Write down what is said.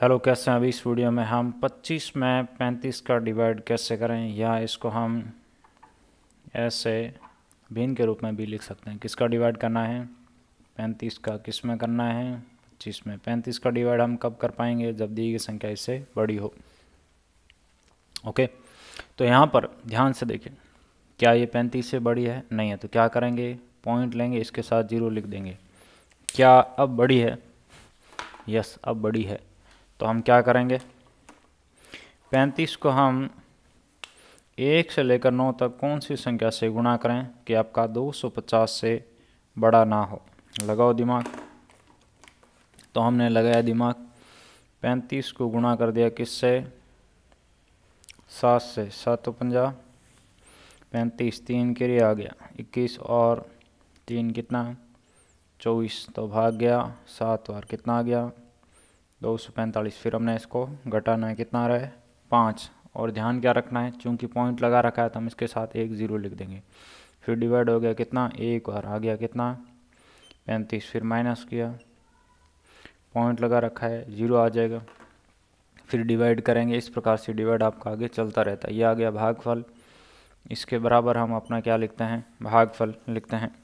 hello कैसे हैं अभी इस वीडियो में हम 25 में 35 का डिवाइड कैसे करें या इसको हम ऐसे भिन्न के रूप में भी लिख सकते हैं किसका डिवाइड करना है 35 का किस में करना है 25 में 35 का डिवाइड हम कब कर पाएंगे जब दी गई संख्या इससे बड़ी हो ओके तो यहाँ पर ध्यान से देखिए क्या ये 35 से बड़ी है नहीं है तो क्या करेंगे पॉइंट लेंगे इसके साथ ज़ीरो लिख देंगे क्या अब बड़ी है यस अब बड़ी है तो हम क्या करेंगे पैंतीस को हम एक से लेकर नौ तक कौन सी संख्या से गुणा करें कि आपका 250 से बड़ा ना हो लगाओ दिमाग तो हमने लगाया दिमाग पैंतीस को गुणा कर दिया किससे सात से सात तो पंजा पैंतीस तीन के लिए आ गया इक्कीस और तीन कितना चौबीस तो भाग गया सात बार कितना आ गया दो सौ पैंतालीस फिर हमने इसको घटाना है कितना रहा है पाँच और ध्यान क्या रखना है चूँकि पॉइंट लगा रखा है तो हम इसके साथ एक ज़ीरो लिख देंगे फिर डिवाइड हो गया कितना एक और आ गया कितना पैंतीस फिर माइनस किया पॉइंट लगा रखा है ज़ीरो आ जाएगा फिर डिवाइड करेंगे इस प्रकार से डिवाइड आपका आगे चलता रहता है ये आ गया भागफल इसके बराबर हम अपना क्या लिखते हैं भागफल लिखते हैं